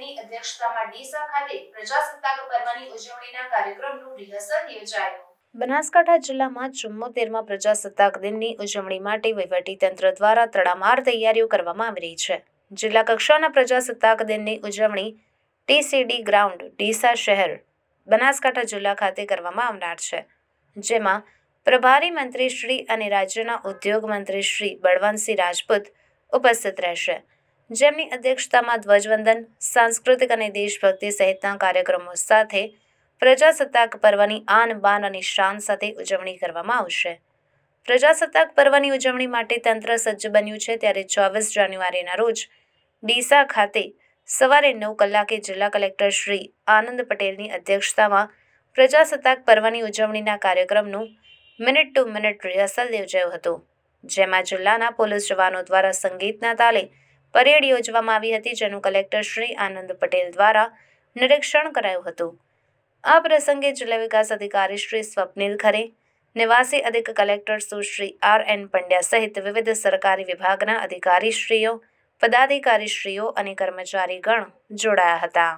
પટેલની અધ્યક્ષતામાં ડીસા ખાતે પ્રજાસત્તાક પર્વની ઉજવણીના કાર્યક્રમનું રિહર્સલ યોજાયું બનાસકાંઠા જિલ્લામાં ચુમ્મોતેરમાં પ્રજાસત્તાક દિનની ઉજવણી માટે વહીવટીતંત્ર દ્વારા તડામાર તૈયારીઓ કરવામાં આવી રહી છે જિલ્લા કક્ષાના પ્રજાસત્તાક દિનની ઉજવણી ટીસીડી ગ્રાઉન્ડ ડીસા શહેર બનાસકાંઠા જિલ્લા ખાતે કરવામાં આવનાર છે જેમાં પ્રભારી મંત્રી શ્રી અને રાજ્યના ઉદ્યોગ મંત્રી શ્રી બળવંતસિંહ રાજપૂત ઉપસ્થિત રહેશે જેમની અધ્યક્ષતામાં ધ્વજવંદન સાંસ્કૃતિક અને દેશભક્તિ સહિતના કાર્યક્રમો સાથે પ્રજાસત્તાક પર્વની આન બાન અને શાન સાથે ઉજવણી કરવામાં આવશે પ્રજાસત્તાક પર્વની ઉજવણી માટે તંત્ર સજ્જ બન્યું છે ત્યારે ચોવીસ જાન્યુઆરીના રોજ ડીસા ખાતે સવારે નવ કલાકે જિલ્લા કલેક્ટર શ્રી આનંદ પટેલની અધ્યક્ષતામાં પ્રજાસત્તાક પર્વની ઉજવણીના કાર્યક્રમનું મિનિટ ટુ મિનિટ રિહર્સલ યોજાયું હતું જેમાં જિલ્લાના પોલીસ જવાનો દ્વારા સંગીતના તાલે પરેડ યોજવામાં આવી હતી જેનું કલેક્ટર શ્રી આનંદ પટેલ દ્વારા નિરીક્ષણ કરાયું હતું આ પ્રસંગે જિલ્લા વિકાસ અધિકારી શ્રી સ્વપ્નિલ ખરે નિવાસી અધિક collector Sushri R N Pandya સહિત વિવિધ સરકારી વિભાગના અધિકારીશ્રીઓ પદાધિકારીશ્રીઓ અને કર્મચારીગણ જોડાયા હતા